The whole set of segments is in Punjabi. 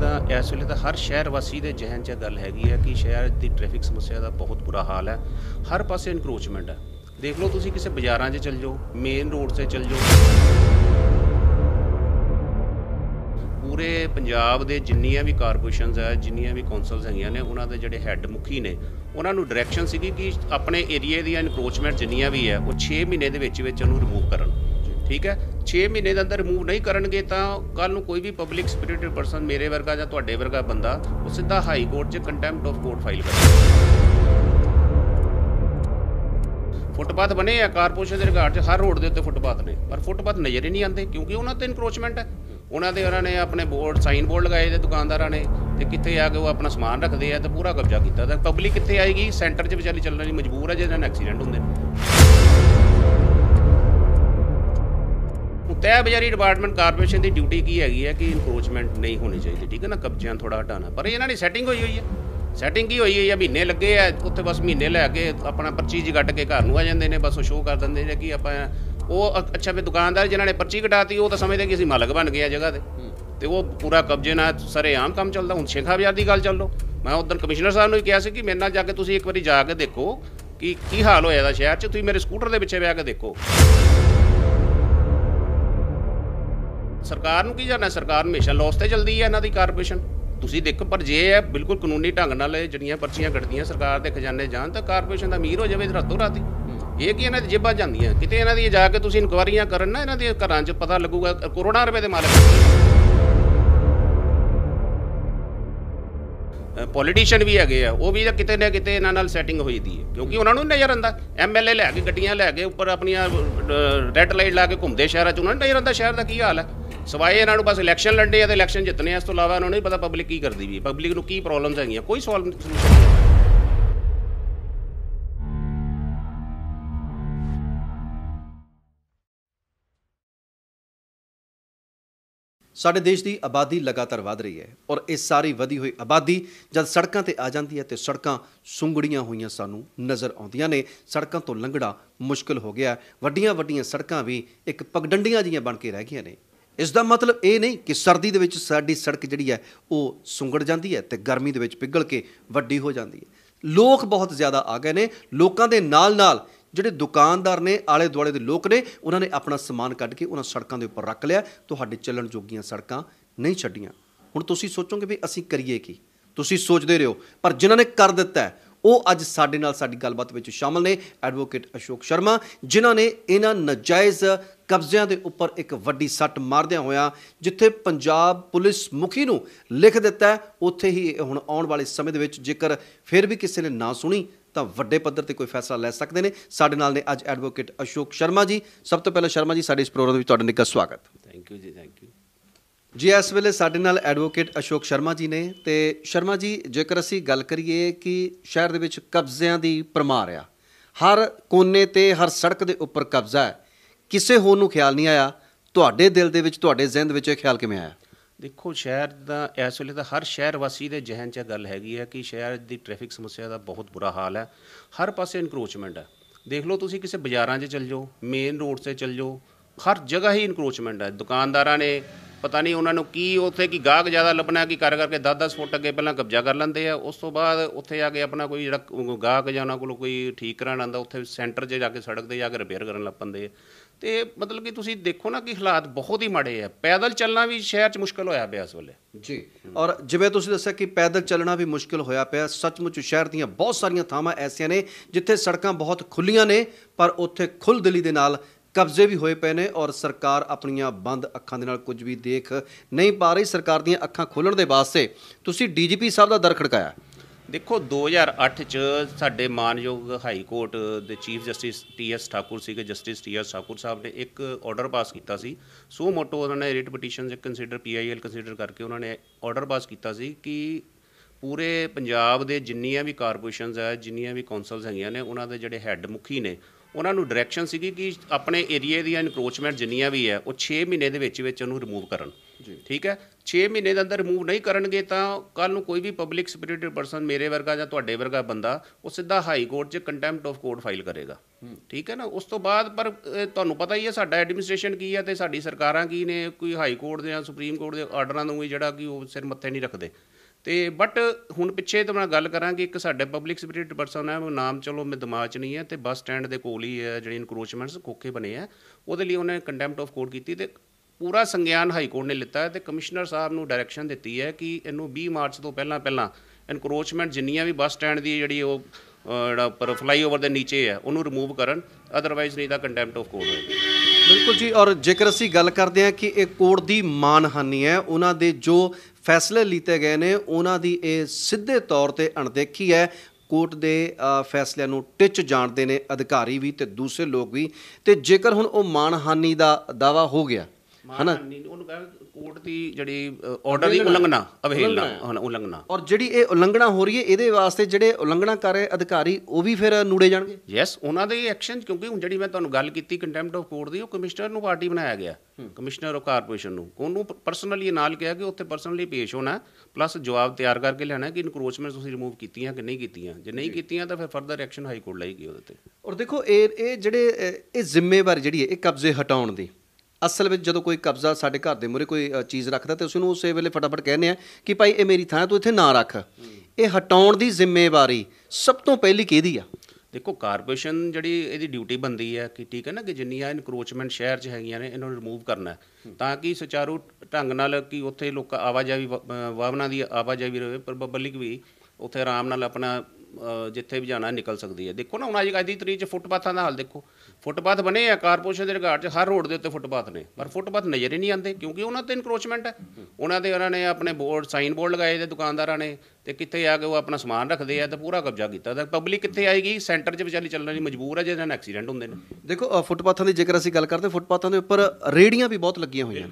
ਤਾਂ ਇਸ ਵੇਲੇ ਤਾਂ ਹਰ ਸ਼ਹਿਰ ਵਾਸੀ ਦੇ ਜ਼ਿਹਨ 'ਚ ਗੱਲ ਹੈਗੀ ਹੈ ਕਿ ਸ਼ਹਿਰ ਦੀ ਟ੍ਰੈਫਿਕ ਸਮੱਸਿਆ ਦਾ ਬਹੁਤ ਬੁਰਾ ਹਾਲ ਹੈ ਹਰ ਪਾਸੇ ਇਨਕਰੋਚਮੈਂਟ ਹੈ ਦੇਖ ਲਓ ਤੁਸੀਂ ਕਿਸੇ ਬਾਜ਼ਾਰਾਂ 'ਚ ਚੱਲ ਜਾਓ ਮੇਨ ਰੋਡ 'ਤੇ ਚੱਲ ਜਾਓ ਪੂਰੇ ਪੰਜਾਬ ਦੇ ਜਿੰਨੀਆਂ ਵੀ ਕਾਰਪੋਰੇਸ਼ਨਸ ਹੈ ਜਿੰਨੀਆਂ ਵੀ ਕੌਂਸਲਸ ਹੈਗੀਆਂ ਨੇ ਉਹਨਾਂ ਦੇ ਜਿਹੜੇ ਹੈੱਡ ਮੁਖੀ ਨੇ ਉਹਨਾਂ ਨੂੰ ਡਾਇਰੈਕਸ਼ਨ ਸੀਗੀ ਕਿ ਆਪਣੇ ਏਰੀਆ ਦੀਆਂ ਇਨਕਰੋਚਮੈਂਟ ਜਿੰਨੀਆਂ ਵੀ ਹੈ ਉਹ 6 ਮਹੀਨੇ ਦੇ ਵਿੱਚ ਵਿੱਚ ਉਹਨੂੰ ਰਿਮੂਵ ਕਰਨ ਠੀਕ ਹੈ 6 ਮਹੀਨੇ ਦੇ ਅੰਦਰ ਰਿਮੂਵ ਨਹੀਂ ਕਰਨਗੇ ਤਾਂ ਕੱਲ ਨੂੰ ਕੋਈ ਵੀ ਪਬਲਿਕ ਸਪਿਰਿਟਡ ਪਰਸਨ ਮੇਰੇ ਵਰਗਾ ਜਾਂ ਤੁਹਾਡੇ ਵਰਗਾ ਬੰਦਾ ਉਹ ਸਿੱਧਾ ਹਾਈ ਕੋਰਟ 'ਚ ਕੰਟੈਂਪਟ ਆਫ ਕੋਰਟ ਫਾਈਲ ਕਰੇਗਾ ਫੁੱਟਪਾਥ ਬਣੇ ਆ ਕਾਰਪੋਰੇਸ਼ਨ ਦੇ ਰਿਗਾਰਡ 'ਚ ਹਰ ਰੋਡ ਦੇ ਉੱਤੇ ਫੁੱਟਪਾਥ ਨੇ ਪਰ ਫੁੱਟਪਾਥ ਨਜ਼ਰ ਹੀ ਨਹੀਂ ਆਉਂਦੇ ਕਿਉਂਕਿ ਉਹਨਾਂ ਤੇ ਇਨਕਰੋਚਮੈਂਟ ਹੈ ਉਹਨਾਂ ਦੇ ਉਹਨਾਂ ਨੇ ਆਪਣੇ ਬੋਰਡ ਸਾਈਨ ਬੋਰਡ ਲਗਾਏ ਦੇ ਦੁਕਾਨਦਾਰਾਂ ਨੇ ਤੇ ਕਿੱਥੇ ਆ ਕੇ ਉਹ ਆਪਣਾ ਸਮਾਨ ਰੱਖਦੇ ਆ ਤੇ ਪੂਰਾ ਕਬਜ਼ਾ ਕੀਤਾ ਤਾਂ ਪਬਲਿਕ ਕਿੱਥੇ ਆਏਗੀ ਸੈਂਟਰ 'ਚ ਵਿਚਾਲੀ ਚੱਲਣ ਲਈ ਮਜਬੂਰ ਹੈ ਜਿਹਦੇ ਨਾਲ ਐਕਸੀਡੈਂਟ ਹੁੰਦੇ ਨੇ ਤੈ ਬਜਾਰੀ ਡਿਪਾਰਟਮੈਂਟ ਕਾਰਪੋਰੇਸ਼ਨ ਦੀ ਡਿਊਟੀ ਕੀ ਹੈਗੀ ਹੈ ਕਿ ਇਨਕਰੋਚਮੈਂਟ ਨਹੀਂ ਹੋਣੀ ਚਾਹੀਦੀ ਠੀਕ ਹੈ ਨਾ ਕਬਜ਼ਿਆਂ ਥੋੜਾ ਹਟਾਣਾ ਪਰ ਇਹਨਾਂ ਦੀ ਸੈਟਿੰਗ ਹੋਈ ਹੋਈ ਹੈ ਸੈਟਿੰਗ ਕੀ ਹੋਈ ਹੈ ਹੈ ਮਹੀਨੇ ਲੱਗੇ ਆ ਉੱਥੇ ਬਸ ਮਹੀਨੇ ਲੈ ਕੇ ਆਪਣਾ ਪਰਚੀ ਜੀ ਕੱਟ ਕੇ ਘਰ ਨੂੰ ਆ ਜਾਂਦੇ ਨੇ ਬਸ ਉਹ ਸ਼ੋਅ ਕਰ ਦਿੰਦੇ ਨੇ ਕਿ ਆਪਾਂ ਉਹ ਅੱਛਾ ਵੀ ਦੁਕਾਨਦਾਰ ਜਿਨ੍ਹਾਂ ਨੇ ਪਰਚੀ ਕਟਾਤੀ ਉਹ ਤਾਂ ਸਮਝਦੇ ਕਿ ਅਸੀਂ ਮਾਲਕ ਬਣ ਗਏ ਆ ਜਗ੍ਹਾ ਦੇ ਤੇ ਉਹ ਪੂਰਾ ਕਬਜ਼ੇ ਨਾਲ ਆਮ ਕੰਮ ਚੱਲਦਾ ਹੁਣ ਸ਼ੇਖਾ ਬਾਜ਼ਾਰ ਦੀ ਗੱਲ ਲੋ ਮੈਂ ਉਦੋਂ ਕਮਿਸ਼ਨਰ ਸਾਹਿਬ ਨੂੰ ਕਿਹਾ ਸੀ ਕਿ ਮੇਰੇ ਨਾਲ ਜਾ ਕੇ ਤੁਸੀਂ ਇੱਕ ਵਾਰੀ ਜਾ ਕੇ ਦੇਖੋ ਕਿ ਕੀ ਹਾਲ ਹੋਇਆ ਦਾ ਸ਼ਹਿਰ 'ਚ ਤੁਸੀਂ ਮੇਰੇ ਸਕੂਟਰ ਦੇ ਪਿੱਛੇ ਬਿਆ ਕੇ ਦੇਖੋ ਸਰਕਾਰ ਨੂੰ ਕੀ ਜਾਣਾ ਸਰਕਾਰ ਹਮੇਸ਼ਾ ਲਾਸ ਤੇ ਚਲਦੀ ਹੈ ਇਹਨਾਂ ਦੀ ਕਾਰਪੋਰੇਸ਼ਨ ਤੁਸੀਂ ਦੇਖੋ ਪਰ ਜੇ ਇਹ ਬਿਲਕੁਲ ਕਾਨੂੰਨੀ ਢੰਗ ਨਾਲ ਇਹ ਜਿਹੜੀਆਂ ਪਰਚੀਆਂ ਕੱਟਦੀਆਂ ਸਰਕਾਰ ਦੇ ਖਜ਼ਾਨੇ ਜਾਣ ਤਾਂ ਕਾਰਪੋਰੇਸ਼ਨ ਦਾ ਅਮੀਰ ਹੋ ਜਾਵੇ ਰਾਤੋਂ ਰਾਤੀ ਇਹ ਕੀ ਇਹਨਾਂ ਦੀ ਜੇਬਾਂ ਜਾਂਦੀਆਂ ਕਿਤੇ ਇਹਨਾਂ ਦੀ ਜਾ ਕੇ ਤੁਸੀਂ ਇਨਕੁਆਰੀਆਂ ਕਰਨ ਨਾ ਇਹਨਾਂ ਦੇ ਘਰਾਂ 'ਚ ਪਤਾ ਲੱਗੂਗਾ ਕਰੋੜਾਂ ਰੁਪਏ ਦੇ ਮਾਲਕ ਪੋਲੀਟੀਸ਼ੀਅਨ ਵੀ ਹੈਗੇ ਆ ਉਹ ਵੀ ਕਿਤੇ ਨਾ ਕਿਤੇ ਇਹਨਾਂ ਨਾਲ ਸੈਟਿੰਗ ਹੋਈ ਦੀ ਹੈ ਕਿਉਂਕਿ ਉਹਨਾਂ ਨੂੰ ਨਜ਼ਰ ਆਂਦਾ ਐਮਐਲਏ ਲੈ ਕੇ ਗੱਡੀਆਂ ਲੈ ਕੇ ਉੱਪਰ ਆਪਣੀਆਂ ਰੈੱਡ ਲਾਈਟ ਲਾ ਕੇ ਘੁੰਮਦੇ ਸ਼ਹਿਰਾਂ 'ਚ ਉਹਨਾਂ ਨੂੰ ਨਜ਼ਰ ਆਂਦਾ ਸ਼ਹਿਰ ਦਾ ਕੀ ਹਾਲ ਹੈ ਸਵਾਏ ਇਹਨਾਂ ਨੂੰ ਬਸ ਇਲੈਕਸ਼ਨ ਲੜਨੇ ਆ ਤੇ ਇਲੈਕਸ਼ਨ ਜਿੱਤਨੇ ਆ ਇਸ ਤੋਂ ਇਲਾਵਾ ਇਹਨਾਂ ਨੂੰ ਨਹੀਂ ਪਤਾ ਪਬਲਿਕ ਕੀ ਕਰਦੀ ਵੀ ਪਬਲਿਕ ਨੂੰ ਕੀ ਪ੍ਰੋਬਲਮਸ ਹੈਗੀਆਂ ਕੋਈ ਸੋਲਵ ਸੋਲੂਸ਼ਨ ਨਹੀਂ ਸਾਡੇ ਦੇਸ਼ ਦੀ ਆਬਾਦੀ ਲਗਾਤਾਰ ਵਧ ਰਹੀ ਹੈ ਔਰ ਇਹ ਸਾਰੀ ਵਧੀ ਹੋਈ ਆਬਾਦੀ ਜਦ ਸੜਕਾਂ ਤੇ ਆ ਜਾਂਦੀ ਹੈ ਤੇ ਸੜਕਾਂ ਸੁੰਗੜੀਆਂ ਹੋਈਆਂ ਸਾਨੂੰ ਨਜ਼ਰ ਆਉਂਦੀਆਂ ਨੇ ਸੜਕਾਂ ਤੋਂ ਲੰਘਣਾ ਮੁਸ਼ਕਲ ਹੋ ਗਿਆ ਵੱਡੀਆਂ ਵੱਡੀਆਂ ਸੜਕਾਂ ਵੀ ਇੱਕ ਪਗਡੰਡੀਆਂ ਜੀਆਂ ਬਣ ਕੇ ਰਹਿ ਗਈਆਂ ਨੇ ਇਸ ਦਾ ਮਤਲਬ ਇਹ ਨਹੀਂ ਕਿ ਸਰਦੀ ਦੇ ਵਿੱਚ ਸਾਡੀ ਸੜਕ ਜਿਹੜੀ ਹੈ ਉਹ ਸੁੰਗੜ ਜਾਂਦੀ ਹੈ ਤੇ ਗਰਮੀ ਦੇ ਵਿੱਚ ਪਿਘਲ ਕੇ ਵੱਡੀ ਹੋ ਜਾਂਦੀ ਹੈ ਲੋਕ ਬਹੁਤ ਜ਼ਿਆਦਾ ਆ ਗਏ ਨੇ ਲੋਕਾਂ ਦੇ ਨਾਲ-ਨਾਲ ਜਿਹੜੇ ਦੁਕਾਨਦਾਰ ਨੇ ਆਲੇ ਦੁਆਲੇ ਦੇ ਲੋਕ ਨੇ ਉਹਨਾਂ ਨੇ ਆਪਣਾ ਸਮਾਨ ਕੱਢ ਕੇ ਉਹਨਾਂ ਸੜਕਾਂ ਦੇ ਉੱਪਰ ਰੱਖ ਲਿਆ ਤੁਹਾਡੇ ਚੱਲਣ ਜੋਗੀਆਂ ਸੜਕਾਂ ਨਹੀਂ ਛੱਡੀਆਂ ਹੁਣ ਤੁਸੀਂ ਸੋਚੋਗੇ ਵੀ ਅਸੀਂ ਕਰੀਏ ਕੀ ਤੁਸੀਂ ਸੋਚਦੇ ਰਹੋ ਪਰ ਜਿਨ੍ਹਾਂ ਨੇ ਕਰ ਦਿੱਤਾ ਉਹ ਅੱਜ ਸਾਡੇ ਨਾਲ ਸਾਡੀ ਗੱਲਬਾਤ ਵਿੱਚ ਸ਼ਾਮਲ ਨੇ ਐਡਵੋਕੇਟ ਅਸ਼ੋਕ ਸ਼ਰਮਾ ਜਿਨ੍ਹਾਂ ਨੇ ਇਹਨਾਂ ਨਜਾਇਜ਼ ਕਬਜ਼ਿਆਂ ਦੇ ਉੱਪਰ ਇੱਕ ਵੱਡੀ ਸੱਟ ਮਾਰਦਿਆਂ ਹੋਇਆਂ ਜਿੱਥੇ ਪੰਜਾਬ ਪੁਲਿਸ ਮੁਖੀ ਨੂੰ ਲਿਖ ਦਿੱਤਾ ਉੱਥੇ ਹੀ ਹੁਣ ਆਉਣ ਵਾਲੇ ਸਮੇਂ ਦੇ ਵਿੱਚ ਜੇਕਰ ਫਿਰ ਵੀ ਕਿਸੇ ਨੇ ਨਾ ਸੁਣੀ ਤਾਂ ਵੱਡੇ ਪੱਧਰ ਤੇ ਕੋਈ ਫੈਸਲਾ ਲੈ ਸਕਦੇ ਨੇ ਸਾਡੇ ਨਾਲ ਨੇ ਅੱਜ ਐਡਵੋਕੇਟ ਅਸ਼ੋਕ ਸ਼ਰਮਾ ਜੀ ਸਭ ਤੋਂ ਪਹਿਲਾਂ ਸ਼ਰਮਾ ਜੀ ਸਾਡੇ ਇਸ ਪ੍ਰੋਗਰਾਮ ਵਿੱਚ ਤੁਹਾਡਾ ਨਿੱਘਾ ਸਵਾਗਤ ਥੈਂਕ ਯੂ ਜੀ ਥੈਂਕ ਯੂ ਜੀ ਇਸ ਵੇਲੇ ਸਾਡੇ ਨਾਲ ਐਡਵੋਕੇਟ ਅਸ਼ੋਕ ਸ਼ਰਮਾ ਜੀ ਨੇ ਤੇ ਸ਼ਰਮਾ ਜੀ ਜੇਕਰ ਅਸੀਂ ਗੱਲ ਕਰੀਏ ਕਿ ਸ਼ਹਿਰ ਦੇ ਵਿੱਚ ਕਬਜ਼ਿਆਂ ਦੀ ਪਰਮਾਰ ਆ ਹਰ ਕੋਨੇ ਤੇ ਹਰ ਸੜਕ ਦੇ ਉੱਪਰ ਕਬਜ਼ਾ ਹੈ ਕਿਸੇ ਹੋਰ ਨੂੰ ਖਿਆਲ ਨਹੀਂ ਆਇਆ ਤੁਹਾਡੇ ਦਿਲ ਦੇ ਵਿੱਚ ਤੁਹਾਡੇ ਜ਼ਿਹਨ ਦੇ ਵਿੱਚ ਇਹ ਖਿਆਲ ਕਿਵੇਂ ਆਇਆ ਦੇਖੋ ਸ਼ਹਿਰ ਦਾ ਇਸ ਵੇਲੇ ਤਾਂ ਹਰ ਸ਼ਹਿਰ ਵਾਸੀ ਦੇ ਜਹਨ 'ਚ ਗੱਲ ਹੈਗੀ ਹੈ ਕਿ ਸ਼ਹਿਰ ਦੀ ਟ੍ਰੈਫਿਕ ਸਮੱਸਿਆ ਦਾ ਬਹੁਤ ਬੁਰਾ ਹਾਲ ਹੈ ਹਰ ਪਾਸੇ ਇਨਕਰੋਚਮੈਂਟ ਹੈ ਦੇਖ ਲਓ ਤੁਸੀਂ ਕਿਸੇ ਬਾਜ਼ਾਰਾਂ 'ਚ ਚੱਲ ਜਾਓ ਮੇਨ ਰੋਡ 'ਤੇ ਚੱਲ ਜਾਓ ਹਰ ਜਗ੍ਹਾ ਹੀ ਇਨਕਰੋਚਮੈਂਟ ਹੈ ਦੁਕਾਨਦਾਰਾਂ ਨੇ ਪਤਾ ਨਹੀਂ ਉਹਨਾਂ ਨੂੰ ਕੀ ਉੱਥੇ ਕੀ ਗਾਹਕ ਜ਼ਿਆਦਾ ਲੱਭਣਾ ਕੀ ਕਰ ਕਰਕੇ 10-10 ਫੁੱਟ ਅੱਗੇ ਪਹਿਲਾਂ ਕਬਜ਼ਾ ਕਰ ਲੈਂਦੇ ਆ ਉਸ ਤੋਂ ਬਾਅਦ ਉੱਥੇ ਆ ਕੇ ਆਪਣਾ ਕੋਈ ਜਿਹੜਾ ਗਾਹਕ ਜਾਂ ਉਹਨਾਂ ਕੋਲ ਕੋਈ ਠੀਕ ਕਰਾਣ ਆਂਦਾ ਉੱਥੇ ਸੈਂਟਰ 'ਚ ਜਾ ਕੇ ਸੜਕ ਤੇ ਜਾ ਕੇ ਰਿਪੇਅਰ ਕਰਨ ਲੱਪੰਦੇ ਆ ਤੇ ਮਤਲਬ ਕਿ ਤੁਸੀਂ ਦੇਖੋ ਨਾ ਕਿ ਹਾਲਾਤ ਬਹੁਤ ਹੀ ਮਾੜੇ ਆ ਪੈਦਲ ਚੱਲਣਾ ਵੀ ਸ਼ਹਿਰ 'ਚ ਮੁਸ਼ਕਲ ਹੋਇਆ ਪਿਆ ਇਸ ਵੇਲੇ ਜੀ ਔਰ ਜਿਵੇਂ ਤੁਸੀਂ ਦੱਸਿਆ ਕਿ ਪੈਦਲ ਚੱਲਣਾ ਵੀ ਮੁਸ਼ਕਲ ਹੋਇਆ ਪਿਆ ਸੱਚਮੁੱਚ ਸ਼ਹਿਰ ਦੀਆਂ ਬਹੁਤ ਸਾਰੀਆਂ ਥਾਵਾਂ ਐਸੀਆਂ ਨੇ ਜਿੱਥੇ ਸੜਕਾਂ ਬਹੁਤ ਖੁੱਲੀਆਂ ਨੇ ਪਰ ਉੱਥੇ ਖੁੱਲ੍ਹ ਦਿਲੀ ਦੇ ਨਾਲ ਕਬਜ਼ੇ ਵੀ ਹੋਏ ਪਏ ਨੇ ਔਰ ਸਰਕਾਰ ਆਪਣੀਆਂ ਬੰਦ ਅੱਖਾਂ ਦੇ ਨਾਲ ਕੁਝ ਵੀ ਦੇਖ ਨਹੀਂ ਪਾ ਰਹੀ ਸਰਕਾਰ ਦੀਆਂ ਅੱਖਾਂ ਖੋਲਣ ਦੇ ਵਾਸਤੇ ਤੁਸੀਂ ਡੀਜੀਪੀ ਸਾਹਿਬ ਦਾ ਦਰ ਖੜਕਾਇਆ ਦੇਖੋ 2008 ਚ ਸਾਡੇ ਮਾਨਯੋਗ ਹਾਈ ਕੋਰਟ ਦੇ chief justice T S Thakur ਸੀਗੇ ਜਸਟਿਸ ਟੀ ਐਸ ਠਾਕੁਰ ਸਾਹਿਬ ਨੇ ਇੱਕ ਆਰਡਰ ਪਾਸ ਕੀਤਾ ਸੀ ਸੋ ਮੋਟੋ ਉਹਨਾਂ ਨੇ ਰਿਟ ਪਟੀਸ਼ਨ ਜੇ ਆਈ ਐਲ ਕੰਸੀਡਰ ਕਰਕੇ ਉਹਨਾਂ ਨੇ ਆਰਡਰ ਪਾਸ ਕੀਤਾ ਸੀ ਕਿ ਪੂਰੇ ਪੰਜਾਬ ਦੇ ਜਿੰਨੀਆਂ ਵੀ ਕਾਰਪੋਰੇਸ਼ਨਸ ਆ ਜਿੰਨੀਆਂ ਵੀ ਕੌਂਸਲਸ ਹੈਗੀਆਂ ਨੇ ਉਹਨਾਂ ਦੇ ਜਿਹੜੇ ਹੈੱਡ ਮੁਖੀ ਨੇ ਉਹਨਾਂ ਨੂੰ ਡਾਇਰੈਕਸ਼ਨ ਸੀਗੀ ਕਿ ਆਪਣੇ ਏਰੀਆ ਦੀ ਇਨਕਰੋਚਮੈਂਟ ਜਿੰਨੀਆਂ ਵੀ ਹੈ ਉਹ 6 ਮਹੀਨੇ ਦੇ ਵਿੱਚ ਵਿੱਚ ਉਹਨੂੰ ਰਿਮੂਵ ਕਰਨ ਠੀਕ ਹੈ 6 ਮਹੀਨੇ ਦੇ ਅੰਦਰ ਰਿਮੂਵ ਨਹੀਂ ਕਰਨਗੇ ਤਾਂ ਕੱਲ ਨੂੰ ਕੋਈ ਵੀ ਪਬਲਿਕ ਸਪਿਰਿਟਡ ਪਰਸਨ ਮੇਰੇ ਵਰਗਾ ਜਾਂ ਤੁਹਾਡੇ ਵਰਗਾ ਬੰਦਾ ਉਹ ਸਿੱਧਾ ਹਾਈ ਕੋਰਟ 'ਚ ਕੰਟੈਂਪਟ ਆਫ ਕੋਰਟ ਫਾਈਲ ਕਰੇਗਾ ਠੀਕ ਹੈ ਨਾ ਉਸ ਤੋਂ ਬਾਅਦ ਪਰ ਤੁਹਾਨੂੰ ਪਤਾ ਹੀ ਹੈ ਸਾਡਾ ਐਡਮਿਨਿਸਟ੍ਰੇਸ਼ਨ ਕੀ ਹੈ ਤੇ ਸਾਡੀ ਸਰਕਾਰਾਂ ਕੀ ਨੇ ਕੋਈ ਹਾਈ ਕੋਰਟ ਦੇ ਜਾਂ ਸੁਪਰੀਮ ਕੋਰਟ ਦੇ ਆਰਡਰਾਂ ਨੂੰ ਵੀ ਜਿਹੜਾ ਕਿ ਉਹ ਸਿਰ ਮੱਥੇ ਨਹੀਂ ਰੱਖਦੇ ਤੇ ਬਟ ਹੁਣ ਪਿੱਛੇ ਤੋਂ ਮੈਂ ਗੱਲ ਕਰਾਂਗੇ ਇੱਕ ਸਾਡੇ ਪਬਲਿਕ ਸਪਿਰਿਟ ਪਰਸਨ ਹੈ ਉਹ ਨਾਮ ਚਲੋ ਮੈਂ ਦਿਮਾਗ 'ਚ ਨਹੀਂ ਹੈ ਤੇ ਬੱਸ ਸਟੈਂਡ ਦੇ ਕੋਲ ਹੀ ਹੈ ਜਿਹੜੀ ਇਨਕਰੋਚਮੈਂਟਸ ਕੋਕੇ ਬਣੇ ਆ ਉਹਦੇ ਲਈ ਉਹਨੇ ਕੰਟੈਂਪਟ ਆਫ ਕੋਰਟ ਕੀਤੀ ਤੇ ਪੂਰਾ ਸੰਗਿਆਨ ਹਾਈ ਕੋਰਟ ਨੇ ਲਿੱਤਾ ਹੈ ਤੇ ਕਮਿਸ਼ਨਰ ਸਾਹਿਬ ਨੂੰ ਡਾਇਰੈਕਸ਼ਨ ਦਿੱਤੀ ਹੈ ਕਿ ਇਹਨੂੰ 20 ਮਾਰਚ ਤੋਂ ਪਹਿਲਾਂ ਪਹਿਲਾਂ ਇਨਕਰੋਚਮੈਂਟ ਜਿੰਨੀਆਂ ਵੀ ਬੱਸ ਸਟੈਂਡ ਦੀ ਜਿਹੜੀ ਉਹ ਜਿਹੜਾ ਪਰ ਫਲਾਈਓਵਰ ਦੇ ਨੀਚੇ ਹੈ ਉਹਨੂੰ ਰਿਮੂਵ ਕਰਨ ਅਦਰਵਾਈਜ਼ ਨਹੀਂ ਤਾਂ ਕੰਟੈਂਪਟ ਆਫ ਕੋਰਟ ਹੋਏਗਾ ਬਿਲਕੁਲ ਜੀ ਔਰ ਜੇਕਰ ਅਸੀਂ ਗੱਲ ਕਰਦੇ ਹਾਂ ਕਿ ਇਹ ਕੋਰਟ ਦੀ ਮਾਨਹਾਨੀ ਹੈ ਉਹਨਾਂ ਦੇ ਜੋ ਫੈਸਲੇ ਲੀਤੇ ਗਏ ਨੇ ਉਹਨਾਂ ਦੀ ਇਹ ਸਿੱਧੇ ਤੌਰ ਤੇ ਅਣਦੇਖੀ ਹੈ ਕੋਰਟ ਦੇ ਫੈਸਲਿਆਂ ਨੂੰ ਟਿੱਚ ਜਾਣਦੇ ਨੇ ਅਧਿਕਾਰੀ ਵੀ ਤੇ ਦੂਸਰੇ ਲੋਕ ਵੀ ਤੇ ਜੇਕਰ ਹੁਣ ਉਹ ਮਾਨਹਾਨੀ ਦਾ ਦਾਵਾ ਹੋ ਗਿਆ ਹਨਾ ਮਾਨਹਾਨੀ ਉਹਨੂੰ ਕਹਿੰਦੇ ਕੋਰਟ ਦੀ ਜਿਹੜੀ ਆਰਡਰ ਦੀ ਉਲੰਘਣਾ ਅਵਹੇਲਨਾ ਉਲੰਘਣਾ ਔਰ ਜਿਹੜੀ ਇਹ ਉਲੰਘਣਾ ਹੋ ਰਹੀ ਹੈ ਇਹਦੇ ਵਾਸਤੇ ਜਿਹੜੇ ਉਲੰਘਣਾ ਕਰ ਰਹੇ ਅਧਿਕਾਰੀ ਉਹ ਵੀ ਫਿਰ ਨੂੜੇ ਜਾਣਗੇ ਯੈਸ ਉਹਨਾਂ ਦੇ ਐਕਸ਼ਨ ਕਿਉਂਕਿ ਹੁਣ ਜਿਹੜੀ ਮੈਂ ਤੁਹਾਨੂੰ ਗੱਲ ਕੀਤੀ ਕੰਟੈਂਪਟ ਆਫ ਕੋਰਟ ਦੀ ਉਹ ਕਮਿਸ਼ਨਰ ਨੂੰ ਪਾਰਟੀ ਬਣਾਇਆ ਗਿਆ ਕਮਿਸ਼ਨਰ ਆਫ ਕਾਰਪੋਰੇਸ਼ਨ ਨੂੰ ਉਹਨੂੰ ਪਰਸਨਲੀ ਨਾਲ ਕਿਹਾ ਕਿ ਉੱਥੇ ਪਰਸਨਲੀ ਪੇਸ਼ ਹੋਣਾ ਪਲੱਸ ਜਵਾਬ ਤਿਆਰ ਕਰਕੇ ਲੈਣਾ ਕਿ ਇਨਕਰੋਚਮੈਂਟ ਤੁਸੀਂ ਰਿਮੂਵ ਕੀਤੀਆਂ ਕਿ ਨਹੀਂ ਕੀਤੀਆਂ ਜੇ ਨਹੀਂ ਕੀਤੀਆਂ ਤਾਂ ਫਿਰ ਫਰਦਰ ਐਕਸ਼ਨ ਹਾਈ ਕੋਰਟ ਲਏਗੀ ਉਹਦੇ ਤੇ ਔਰ ਦੇਖੋ ਇਹ ਇਹ ਜਿਹੜੇ ਇਹ ਜ਼ਿੰਮੇਵਾਰ ਜਿਹੜੀ ਹੈ ਇਹ ਕਬਜ਼ੇ ਹਟਾਉਣ ਦੀ ਅਸਲ ਵਿੱਚ ਜਦੋਂ ਕੋਈ ਕਬਜ਼ਾ ਸਾਡੇ ਘਰ ਦੇ ਮੂਰੇ ਕੋਈ ਚੀਜ਼ ਰੱਖਦਾ ਤੇ ਉਸ ਨੂੰ ਉਸੇ ਵੇਲੇ ਫਟਾਫਟ ਕਹਿੰਦੇ ਆ ਕਿ ਭਾਈ ਇਹ ਮੇਰੀ ਥਾਂ ਤੂੰ ਇੱਥੇ ਨਾ ਰੱਖ ਇਹ ਹਟਾਉਣ ਦੀ ਜ਼ਿੰਮੇਵਾਰੀ ਸਭ ਤੋਂ ਪਹਿਲੀ ਕਿਹਦੀ ਆ ਦੇਖੋ ਕਾਰਪੋਰੇਸ਼ਨ ਜਿਹੜੀ ਇਹਦੀ ਡਿਊਟੀ ਬੰਦੀ ਹੈ ਕਿ ਠੀਕ ਹੈ ਨਾ ਕਿ ਜਿੰਨੀਆਂ ਇਨਕਰੋਚਮੈਂਟ ਸ਼ਹਿਰ 'ਚ ਹੈਗੀਆਂ ਨੇ ਇਹਨਾਂ ਨੂੰ ਰਿਮੂਵ ਕਰਨਾ ਤਾਂ ਕਿ ਸੁਚਾਰੂ ਢੰਗ ਨਾਲ ਕਿ ਉੱਥੇ ਲੋਕ ਆਵਾਜਾਈ ਵਾਹਨਾਂ ਦੀ ਆਵਾਜਾਈ ਵੀ ਰਹੇ ਪਰ ਪਬਲਿਕ ਵੀ ਉੱਥੇ ਆਰਾਮ ਨਾਲ ਆਪਣਾ ਜਿੱਥੇ ਵੀ ਜਾਣਾ ਨਿਕਲ ਸਕਦੀ ਹੈ ਦੇਖੋ ਨਾ ਹੁਣ ਅੱਜ ਕੱਦੀ ਤਰੀਕ 'ਚ ਫੁੱਟਪਾਥਾਂ ਦਾ ਹਾਲ ਦੇਖੋ ਫੁੱਟਪਾਥ ਬਣੇ ਆ ਕਾਰਪੋਰੇਸ਼ਨ ਦੇ ਰਿਗਾਰਡ 'ਚ ਹਰ ਰੋਡ ਦੇ ਉੱਤੇ ਫੁੱਟਪਾਥ ਨੇ ਪਰ ਫੁੱਟਪਾਥ ਨਜ਼ਰ ਹੀ ਨਹੀਂ ਆਉਂਦੇ ਕਿਉਂਕਿ ਉਹਨਾਂ ਤੇ ਇਨਕਰੋਚਮੈਂਟ ਹੈ ਉਹਨਾਂ ਦੇ ਉਹਨਾਂ ਨੇ ਆਪਣੇ ਬੋਰਡ ਸਾਈਨ ਬੋਰਡ ਲਗਾਏ ਦੇ ਦੁਕਾਨਦਾਰਾਂ ਨੇ ਤੇ ਕਿੱਥੇ ਆ ਕੇ ਉਹ ਆਪਣਾ ਸਮਾਨ ਰੱਖਦੇ ਆ ਤਾਂ ਪੂਰਾ ਕਬਜ਼ਾ ਕੀਤਾ ਤਾਂ ਪਬਲਿਕ ਕਿੱਥੇ ਆਏਗੀ ਸੈਂਟਰ 'ਚ ਵਿਚਾਲੀ ਚੱਲਣ ਲਈ ਮਜਬੂਰ ਹੈ ਜਿਹਨਾਂ ਐਕਸੀਡੈਂਟ ਹੁੰਦੇ ਨੇ ਦੇਖੋ ਫੁੱਟਪਾਥਾਂ ਦੀ ਜੇਕਰ ਅਸੀਂ ਗੱਲ ਕਰਦੇ ਫੁੱਟਪਾਥਾਂ ਦੇ ਉੱਪਰ ਰੇੜੀਆਂ ਵੀ ਬਹੁਤ ਲੱਗੀਆਂ ਹੋਈਆਂ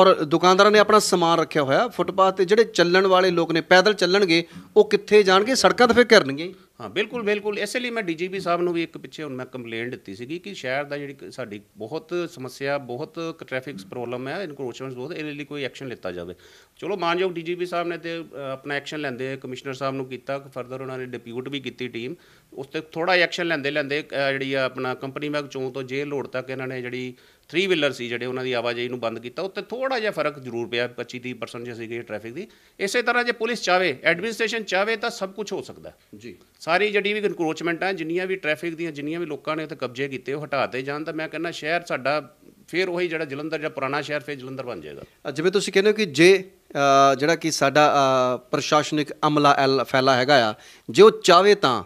ਔਰ ਦੁਕਾਨਦਾਰਾਂ ਨੇ ਆਪਣਾ ਸਮਾਨ ਰੱਖਿਆ ਹੋਇਆ ਫੁੱਟਪਾਥ ਤੇ ਜਿਹੜੇ ਚੱਲਣ ਵਾਲੇ ਲੋਕ ਨੇ ਪੈਦਲ ਚੱਲਣਗੇ ਉਹ ਕਿੱਥੇ ਜਾਣਗੇ ਸੜਕਾਂ ਤੇ ਫੇਰ ਕਰਨਗੇ ਹਾਂ ਬਿਲਕੁਲ ਬਿਲਕੁਲ ਇਸੇ ਲਈ ਮੈਂ ਡੀਜੀਪੀ ਸਾਹਿਬ ਨੂੰ ਵੀ ਇੱਕ ਪਿੱਛੇ ਹੁਣ ਮੈਂ ਕੰਪਲੇਂਟ ਦਿੱਤੀ ਸੀਗੀ ਕਿ ਸ਼ਹਿਰ ਦਾ ਜਿਹੜੀ ਸਾਡੀ ਬਹੁਤ ਸਮੱਸਿਆ ਬਹੁਤ ਟ੍ਰੈਫਿਕਸ ਪ੍ਰੋਬਲਮ ਹੈ ਇਨਕਰੋਚਮੈਂਟਸ ਬਹੁਤ ਇਹਦੇ ਲਈ ਕੋਈ ਐਕਸ਼ਨ ਲਿੱਤਾ ਜਾਵੇ ਚਲੋ ਮਾਨਯੋਗ ਡੀਜੀਪੀ ਸਾਹਿਬ ਨੇ ਤੇ ਆਪਣਾ ਐਕਸ਼ਨ ਲੈਂਦੇ ਕਮਿਸ਼ਨਰ ਸਾਹਿਬ ਨੂੰ ਕੀਤਾ ਫਰਦਰ ਉਹਨਾਂ ਨੇ ਡਿਪਿਊਟ ਵੀ ਕੀਤੀ ਟੀਮ ਉਸ ਤੇ ਥੋੜਾ ਐਕਸ਼ਨ ਲੈਂਦੇ ਲੈਂਦੇ ਜਿਹੜੀ ਆਪਣਾ ਕੰਪਨੀ ਮੈਗ ਚੋਂ ਤੋਂ ਜੇ ਲੋੜ ਤੱਕ ਇਹਨਾਂ ਨੇ ਜਿਹੜੀ 3 ਵੀਲਰ ਸੀ ਜਿਹੜੇ ਉਹਨਾਂ ਦੀ ਆਵਾਜਾਈ ਨੂੰ ਬੰਦ ਕੀਤਾ ਉੱਤੇ ਥੋੜਾ ਜਿਹਾ ਫਰਕ ਜ਼ਰੂਰ ਪਿਆ 25-30% ਜਿਹਾ ਸੀਗੀ ਟ੍ਰੈਫਿਕ ਦੀ ਇਸੇ ਤਰ੍ਹਾਂ ਜੇ ਪੁਲਿਸ ਚਾਵੇ ਐਡਮਿਨਿਸਟ੍ਰੇਸ਼ਨ ਚਾਵੇ ਤਾਂ ਸਭ ਕੁਝ ਹੋ ਸਕਦਾ ਜੀ ਸਾਰੀ ਜਿਹੜੀ ਵੀ ਇਨਕਰੋਚਮੈਂਟ ਆ ਜਿੰਨੀਆਂ ਵੀ ਟ੍ਰੈਫਿਕ ਦੀਆਂ ਜਿੰਨੀਆਂ ਵੀ ਲੋਕਾਂ ਨੇ ਤੇ ਕਬਜ਼ੇ ਕੀਤੇ ਉਹ ਹਟਾਤੇ ਜਾਣ ਤਾਂ ਮੈਂ ਕਹਿੰਦਾ ਸ਼ਹਿਰ ਸਾਡਾ ਫਿਰ ਉਹੀ ਜਿਹੜਾ ਜਲੰਧਰ ਜਿਹੜਾ ਪੁਰਾਣਾ ਸ਼ਹਿਰ ਫਿਰ ਜਲੰਧਰ ਬਣ ਜਾਏਗਾ ਜਿਵੇਂ ਤੁਸੀਂ ਕਹਿੰਦੇ ਹੋ ਕਿ ਜੇ ਜਿਹੜਾ ਕਿ ਸਾਡਾ ਪ੍ਰਸ਼ਾਸਨਿਕ ਅਮਲਾ ਫੈਲਾ ਹੈਗਾ ਆ ਜੇ ਉਹ ਚਾਵੇ ਤਾਂ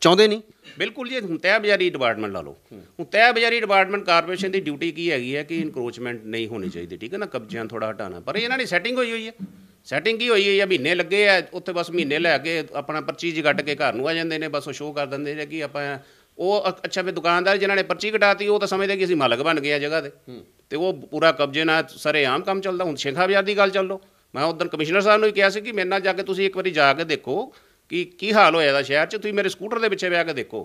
ਚਾਹੁੰਦੇ ਨਹੀਂ ਬਿਲਕੁਲ ਜੀ ਹੁਣ ਤੈਅ ਬਜ਼ਾਰੀ ਡਿਪਾਰਟਮੈਂਟ ਲਾ ਲਓ ਹੁਣ ਤੈਅ ਬਜ਼ਾਰੀ ਡਿਪਾਰਟਮੈਂਟ ਕਾਰਪੋਰੇਸ਼ਨ ਦੀ ਡਿਊਟੀ ਕੀ ਹੈਗੀ ਹੈ ਕਿ ਇਨਕਰੋਚਮੈਂਟ ਨਹੀਂ ਹੋਣੀ ਚਾਹੀਦੀ ਠੀਕ ਹੈ ਨਾ ਕਬਜ਼ਿਆਂ ਥੋੜਾ ਹਟਾਣਾ ਪਰ ਇਹਨਾਂ ਦੀ ਸੈਟਿੰਗ ਹੋਈ ਹੋਈ ਹੈ ਸੈਟਿੰਗ ਕੀ ਹੋਈ ਹੈ ਜਾਂ ਮਹੀਨੇ ਲੱਗੇ ਆ ਉੱਥੇ ਬਸ ਮਹੀਨੇ ਲੈ ਕੇ ਆਪਣਾ ਪਰਚੀ ਜੀ ਕੱਟ ਕੇ ਘਰ ਨੂੰ ਆ ਜਾਂਦੇ ਨੇ ਬਸ ਉਹ ਸ਼ੋਅ ਕਰ ਦਿੰਦੇ ਨੇ ਕਿ ਆਪਾਂ ਉਹ ਅੱਛਾ ਵੀ ਦੁਕਾਨਦਾਰ ਜਿਨ੍ਹਾਂ ਨੇ ਪਰਚੀ ਕਟਾਤੀ ਉਹ ਤਾਂ ਸਮਝਦੇ ਕਿ ਅਸੀਂ ਮਾਲਕ ਬਣ ਗਏ ਆ ਜਗ੍ਹਾ ਦੇ ਤੇ ਉਹ ਪੂਰਾ ਕਬਜ਼ੇ ਨਾਲ ਸਾਰੇ ਆਮ ਕੰਮ ਚੱਲਦਾ ਹੁਣ ਸ਼ੇਖਾ ਬਾਜ਼ਾਰ ਦੀ ਗੱਲ ਚੱਲ ਲੋ ਮੈਂ ਉਦੋਂ ਕਮਿਸ਼ਨਰ ਸਾਹਿਬ ਨੂੰ ਵੀ ਕਿਹਾ ਸੀ ਕਿ ਮੇਰੇ ਨਾਲ ਜਾ ਕੇ ਤੁਸੀਂ ਇੱਕ ਵਾਰੀ ਜਾ ਕੇ ਦੇਖੋ ਕਿ ਕੀ ਹਾਲ ਹੋਇਆ ਦਾ ਸ਼ਹਿਰ 'ਚ ਤੁਸੀਂ ਮੇਰੇ ਸਕੂਟਰ ਦੇ ਪਿੱਛੇ ਵਿਆਹ ਕੇ ਦੇਖੋ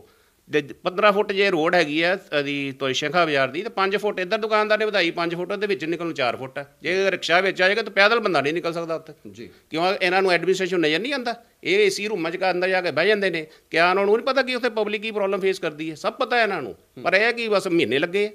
15 ਫੁੱਟ ਜੇ ਰੋਡ ਹੈਗੀ ਆ ਦੀ ਤੋਈ ਸ਼ੇਖਾ ਬਾਜ਼ਾਰ ਦੀ ਤੇ 5 ਫੁੱਟ ਇੱਧਰ ਦੁਕਾਨਦਾਰ ਨੇ ਵਧਾਈ 5 ਫੁੱਟ ਦੇ ਵਿੱਚ ਨਿਕਲਣ 4 ਫੁੱਟ ਜੇ ਰਿਕਸ਼ਾ ਵਿੱਚ ਆਏਗਾ ਤਾਂ ਪੈਦਲ ਬੰਦਾ ਨਹੀਂ ਨਿਕਲ ਸਕਦਾ ਉੱਥੇ ਜੀ ਕਿਉਂ ਇਹਨਾਂ ਨੂੰ ਐਡਮਿਨਿਸਟ੍ਰੇਸ਼ਨ ਨਜ਼ਰ ਨਹੀਂ ਆਂਦਾ ਇਹ ਏਸੀ ਰੂਮਾਂ 'ਚ ਅੰਦਰ ਜਾ ਕੇ ਬਹਿ ਜਾਂਦੇ ਨੇ ਕਿਆ ਉਹਨਾਂ ਨੂੰ ਨਹੀਂ ਪਤਾ ਕਿ ਉੱਥੇ ਪਬਲਿਕ ਕੀ ਪ੍ਰੋਬਲਮ ਫੇਸ ਕਰਦੀ ਹੈ ਸਭ ਪਤਾ ਹੈ ਇਹਨਾਂ ਨੂੰ ਪਰ ਇਹ ਕਿ ਬਸ ਮਹੀਨੇ ਲੱਗੇ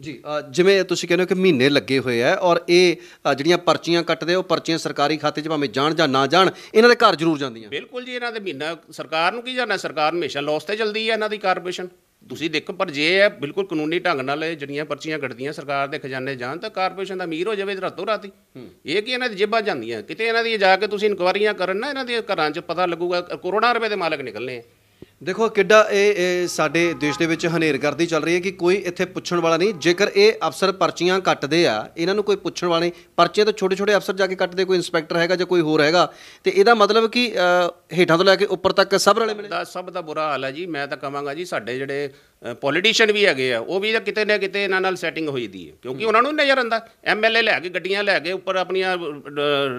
ਜੀ ਜਿਵੇਂ ਤੁਸੀਂ ਕਹਿੰਦੇ ਹੋ ਕਿ ਮਹੀਨੇ ਲੱਗੇ ਹੋਏ ਆ ਔਰ ਇਹ ਜਿਹੜੀਆਂ ਪਰਚੀਆਂ ਕੱਟਦੇ ਉਹ ਪਰਚੀਆਂ ਸਰਕਾਰੀ ਖਾਤੇ 'ਚ ਭਾਵੇਂ ਜਾਣ ਜਾਂ ਨਾ ਜਾਣ ਇਹਨਾਂ ਦੇ ਘਰ ਜ਼ਰੂਰ ਜਾਂਦੀਆਂ ਬਿਲਕੁਲ ਜੀ ਇਹਨਾਂ ਦੇ ਮਹੀਨਾ ਸਰਕਾਰ ਨੂੰ ਕੀ ਜਾਣਾ ਸਰਕਾਰ ਹਮੇਸ਼ਾ ਲਾਸ ਤੇ ਚਲਦੀ ਹੈ ਇਹਨਾਂ ਦੀ ਕਾਰਪੋਰੇਸ਼ਨ ਤੁਸੀਂ ਦੇਖੋ ਪਰ ਜੇ ਇਹ ਬਿਲਕੁਲ ਕਾਨੂੰਨੀ ਢੰਗ ਨਾਲ ਇਹ ਜਿਹੜੀਆਂ ਪਰਚੀਆਂ ਕੱਟਦੀਆਂ ਸਰਕਾਰ ਦੇ ਖਜ਼ਾਨੇ ਜਾਣ ਤਾਂ ਕਾਰਪੋਰੇਸ਼ਨ ਦਾ ਅਮੀਰ ਹੋ ਜਾਵੇ ਰਾਤੋ ਰਾਤੀ ਇਹ ਕੀ ਇਹਨਾਂ ਦੀ ਜੇਬਾਂ ਜਾਂਦੀਆਂ ਕਿਤੇ ਇਹਨਾਂ ਦੀ ਜਾ ਕੇ ਤੁਸੀਂ ਇਨਕੁਆਰੀਆਂ ਕਰਨ ਨਾ ਇਹਨਾਂ ਦੇ ਘਰਾਂ 'ਚ ਪਤਾ ਲੱਗੂਗਾ ਕਰੋੜਾਂ ਰੁਪਏ ਦੇ ਮਾਲਕ ਨਿਕਲਨੇ ਆ ਦੇਖੋ ਕਿੱਡਾ ਇਹ ਸਾਡੇ ਦੇਸ਼ ਦੇ ਵਿੱਚ ਹਨੇਰਗਰਦੀ ਚੱਲ ਰਹੀ ਹੈ ਕਿ ਕੋਈ ਇੱਥੇ ਪੁੱਛਣ ਵਾਲਾ ਨਹੀਂ ਜੇਕਰ ਇਹ ਅਫਸਰ ਪਰਚੀਆਂ ਕੱਟਦੇ ਆ ਇਹਨਾਂ ਨੂੰ ਕੋਈ ਪੁੱਛਣ ਵਾਲੇ ਪਰਚੇ ਤਾਂ ਛੋਟੇ ਛੋਟੇ ਅਫਸਰ ਜਾ ਕੇ ਕੱਟਦੇ ਕੋਈ ਇਨਸਪੈਕਟਰ ਹੈਗਾ ਜਾਂ ਕੋਈ ਹੋਰ ਹੈਗਾ ਤੇ ਇਹਦਾ ਮਤਲਬ ਕਿ ਹੇਠਾਂ ਤੋਂ ਲੈ ਕੇ ਉੱਪਰ ਤੱਕ ਸਭ ਰਲੇ ਮਿਲੇ ਸਭ ਦਾ ਬੁਰਾ ਹਾਲ ਹੈ ਜੀ ਮੈਂ ਤਾਂ ਕਹਾਂਗਾ ਜੀ ਸਾਡੇ ਜਿਹੜੇ ਪੋਲੀਟੀਸ਼ੀਅਨ ਵੀ ਹੈਗੇ ਆ ਉਹ ਵੀ ਕਿਤੇ ਨਾ ਕਿਤੇ ਇਹਨਾਂ ਨਾਲ ਸੈਟਿੰਗ ਹੋਈ ਦੀ ਹੈ ਕਿਉਂਕਿ ਉਹਨਾਂ ਨੂੰ ਨਜ਼ਰ ਆਂਦਾ ਐਮਐਲਏ ਲੈ ਕੇ ਗੱਡੀਆਂ ਲੈ ਕੇ ਉੱਪਰ ਆਪਣੀਆਂ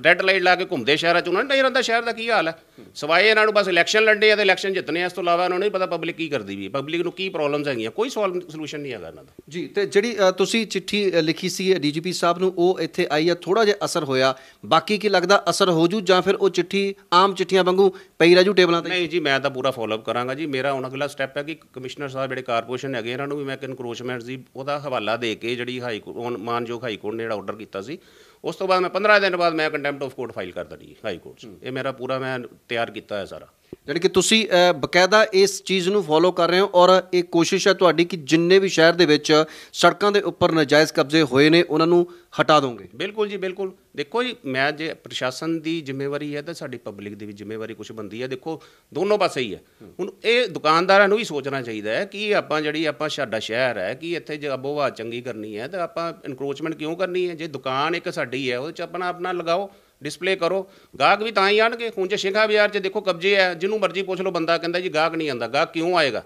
ਰੈੱਡ ਲਾਈਟ ਲਾ ਕੇ ਘੁੰਮਦੇ ਸ਼ਹਿਰਾਂ 'ਚ ਉਹਨਾਂ ਨੂੰ ਨਜ਼ਰ ਆਂਦਾ ਸ਼ਹਿਰ ਦਾ ਕੀ ਹਾਲ ਹੈ ਸਵਾਏ ਇਹਨਾਂ ਨੂੰ ਬਸ ਇਲੈਕਸ਼ਨ ਲੜਨੇ ਆ ਤੇ ਇਲੈਕਸ਼ਨ ਜਿੱਤਨੇ ਆ ਇਸ ਤੋਂ ਇਲਾਵਾ ਉਹਨਾਂ ਨੂੰ ਨਹੀਂ ਪਤਾ ਪਬਲਿਕ ਕੀ ਕਰਦੀ ਵੀ ਪਬਲਿਕ ਨੂੰ ਕੀ ਪ੍ਰੋਬਲਮਸ ਹੈਗੀਆਂ ਕੋਈ ਸੋਲੂਸ਼ਨ ਨਹੀਂ ਹੈਗਾ ਇਹਨਾਂ ਦਾ ਜੀ ਤੇ ਜਿਹੜੀ ਤੁਸੀਂ ਚਿੱਠੀ ਲਿਖੀ ਸੀ ਡੀਜੀਪੀ ਸਾਹਿਬ ਨੂੰ ਉਹ ਇੱਥੇ ਆਈ ਆ ਥੋੜਾ ਜਿਹਾ ਅਸਰ ਹੋਇਆ ਬਾਕੀ ਕੀ ਲੱਗਦਾ ਅਸਰ ਹੋ ਜੂ ਜਾਂ ਫਿਰ ਉਹ ਚਿੱਠੀ ਆਮ ਚਿੱਠੀਆਂ ਵਾਂਗੂ ਪਈ ਰਹੂ ਟੇਬਲਾਂ ਤੇ ਨਹੀਂ ਜੀ ਮੈਂ ਤਾਂ ਪੂਰਾ ਫੋਲੋਅਪ ਕਰਾਂਗਾ ਜੀ ਮੇਰਾ ਹੁਣ ਅਗਲਾ ਸਟੈਪ ਹੈ ਕਿ ਕਮਿਸ਼ਨਰ ਸਾਹਿਬ ਜਿਹੜੇ ਕਾਰਪੋਰੇਸ਼ਨ ਹੈਗੇ ਇਹਨਾਂ ਨੂੰ ਵੀ ਮੈਂ ਇੱਕ ਇਨਕਰੋਚਮੈਂਟ ਦੀ ਉਹਦਾ ਹਵਾਲਾ ਦੇ ਕੇ ਜਿਹੜੀ ਹਾਈ ਕੋਰਟ ਮਾਨਯੋਗ ਹਾਈ ਕੋਰਟ ਨੇ ਜਿਹੜਾ ਆਰਡਰ ਕੀਤਾ ਸੀ ਉਸ ਤੋਂ ਬਾਅਦ ਮੈਂ 15 ਦਿਨ ਬਾਅਦ ਮੈਂ ਕੰਟੈਂਪਟ ਆਫ ਕੋਰਟ ਫਾਈਲ ਕਰ ਦਿੱਤੀ ਹਾਈ ਕੋਰਟ 'ਚ ਇਹ ਮੇਰਾ ਪੂਰਾ ਮੈਂ ਤਿਆਰ ਕੀਤਾ ਹੈ ਸਾਰਾ ਯਾਨੀ ਕਿ ਤੁਸੀਂ ਬਕਾਇਦਾ ਇਸ ਚੀਜ਼ ਨੂੰ ਫੋਲੋ ਕਰ ਰਹੇ ਹੋ ਔਰ ਇਹ ਕੋਸ਼ਿਸ਼ ਹੈ ਤੁਹਾਡੀ ਕਿ ਜਿੰਨੇ ਵੀ ਸ਼ਹਿਰ ਦੇ ਵਿੱਚ ਸੜਕਾਂ ਦੇ ਉੱਪਰ ਨਜਾਇਜ਼ ਕਬਜ਼ੇ ਹੋਏ ਨੇ ਉਹਨਾਂ ਨੂੰ ਹਟਾ ਦੋਗੇ ਬਿਲਕੁਲ ਜੀ ਬਿਲਕੁਲ ਦੇਖੋ ਜੀ ਮੈਂ ਜੇ ਪ੍ਰਸ਼ਾਸਨ ਦੀ ਜ਼ਿੰਮੇਵਾਰੀ ਹੈ ਤਾਂ ਸਾਡੀ ਪਬਲਿਕ ਦੀ ਵੀ ਜ਼ਿੰਮੇਵਾਰੀ ਕੁਝ ਬੰਦੀ ਹੈ ਦੇਖੋ ਦੋਨੋਂ ਪਾਸੇ ਹੀ ਹੈ ਹੁਣ ਇਹ ਦੁਕਾਨਦਾਰਾਂ ਨੂੰ ਵੀ ਸੋਚਣਾ ਚਾਹੀਦਾ ਹੈ ਕਿ ਆਪਾਂ ਜਿਹੜੀ ਆਪਾਂ ਸਾਡਾ ਸ਼ਹਿਰ ਹੈ ਕਿ ਇੱਥੇ ਜੇ ਆਬੋਵਾ ਚੰਗੀ ਕਰਨੀ ਹੈ ਤਾਂ ਆਪਾਂ ਇਨਕਰੋਚਮੈਂਟ ਕਿਉਂ ਕਰਨੀ ਹੈ ਜੇ ਦੁਕਾਨ ਇੱਕ ਸਾਡੀ ਹੈ ਉਹਦੇ 'ਚ ਆਪਣਾ ਆਪਣਾ ਲਗਾਓ ਡਿਸਪਲੇ ਕਰੋ ਗਾਹਕ ਵੀ ਤਾਂ ਹੀ ਆਣਗੇ ਹੁਣ ਜੇ ਸ਼ੇਖਾ ਬਾਜ਼ਾਰ 'ਚ ਦੇਖੋ ਕਬਜ਼ੇ ਆ ਜਿਹਨੂੰ ਮਰਜ਼ੀ ਪੁੱਛ ਲਓ ਬੰਦਾ ਕਹਿੰਦਾ ਜੀ ਗਾਹਕ ਨਹੀਂ ਆਂਦਾ ਗਾਹਕ ਕਿਉਂ ਆਏਗਾ